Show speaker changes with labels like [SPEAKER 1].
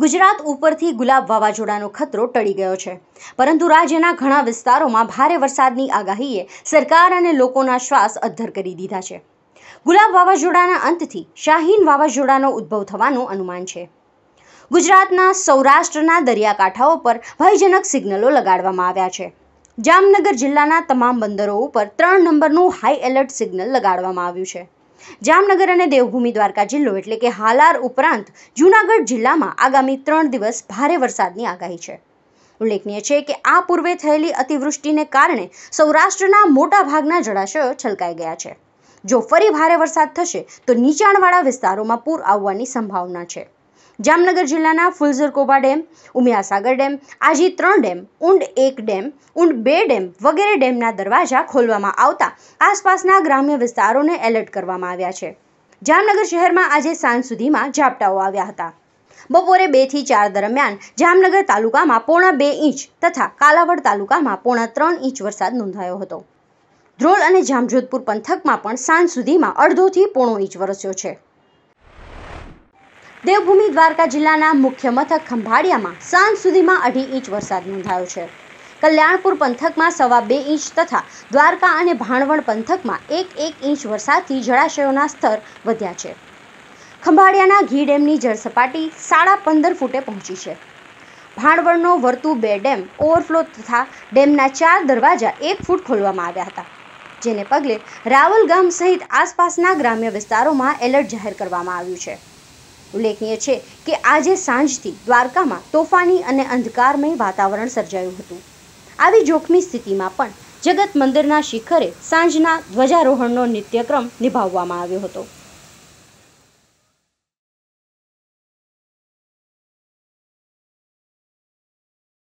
[SPEAKER 1] ગુજરાત ઉપરથી ગુલાબ વાવાઝોડાનો ખતરો ટળી ગયો છે પરંતુ રાજ્યના ઘણા વિસ્તારોમાં ભારે વરસાદની આગાહીએ સરકાર અને લોકોના શ્વાસ અદ્ધર કરી દીધા છે ગુલાબ વાવાઝોડાના અંતથી શાહીન વાવાઝોડાનો ઉદ્ભવ થવાનું અનુમાન છે ગુજરાતના સૌરાષ્ટ્રના દરિયાકાંઠાઓ પર ભયજનક સિગ્નલો લગાડવામાં આવ્યા છે જામનગર જિલ્લાના તમામ બંદરો ઉપર ત્રણ નંબરનું હાઈ એલર્ટ સિગ્નલ લગાડવામાં આવ્યું છે જામનગર અને દેવભૂમિ દ્વારકા જિલ્લો એટલે કે હાલાર ઉપરાંત જૂનાગઢ જિલ્લામાં આગામી ત્રણ દિવસ ભારે વરસાદની આગાહી છે ઉલ્લેખનીય છે કે આ પૂર્વે થયેલી અતિવૃષ્ટિને કારણે સૌરાષ્ટ્રના મોટા ભાગના જળાશયો છલકાઈ ગયા છે જો ફરી ભારે વરસાદ થશે તો નીચાણવાળા વિસ્તારોમાં પૂર આવવાની સંભાવના છે જામનગર જિલ્લાના ફુલઝરકોબા ડેમ ઉમિયાસાગર ડેમ આજી ત્રણ ડેમ ઊંડ એક ડેમ ઊંડ બે ડેમ વગેરે ડેમના દરવાજા ખોલવામાં આવતા આસપાસના ગ્રામ્ય વિસ્તારોને એલર્ટ કરવામાં આવ્યા છે જામનગર શહેરમાં આજે સાંજ સુધીમાં ઝાપટાઓ આવ્યા હતા બપોરે બેથી ચાર દરમિયાન જામનગર તાલુકામાં પોણા બે ઇંચ તથા કાલાવડ તાલુકામાં પોણા ત્રણ ઇંચ વરસાદ નોંધાયો હતો ધ્રોલ અને જામજોધપુર પંથકમાં પણ સાંજ સુધીમાં અડધોથી પોણો ઇંચ વરસ્યો છે દેવભૂમિ દ્વારકા જિલ્લાના મુખ્ય મથક ખંભાળિયામાં સાંજ સુધીમાં અઢી ઇંચ વરસાદ નોંધાયો છે કલ્યાણપુર પંથકમાં સવા બે ઇંચ તથા દ્વારકા અને ભાણવણ પંથકમાં એક એક ઇંચ વરસાદથી જળાશયોના સ્તર વધ્યા છે ખંભાળિયાના ઘી ડેમની જળસપાટી સાડા પંદર ફૂટે પહોંચી છે ભાણવણનો વર્તુ બે ડેમ ઓવરફ્લો તથા ડેમના ચાર દરવાજા એક ફૂટ ખોલવામાં આવ્યા હતા જેને પગલે રાવલ ગામ સહિત આસપાસના ગ્રામ્ય વિસ્તારોમાં એલર્ટ જાહેર કરવામાં આવ્યું છે ઉલ્લેખનીય છે કે આજે સાંજથી દ્વારકામાં તોફાની અને અંધકારમય વાતાવરણ સર્જાયું હતું આવી જોખમી સ્થિતિમાં પણ જગત મંદિરના શિખરે સાંજના ધ્વજારોહણનો નિત્યક્રમ નિભાવવામાં આવ્યો હતો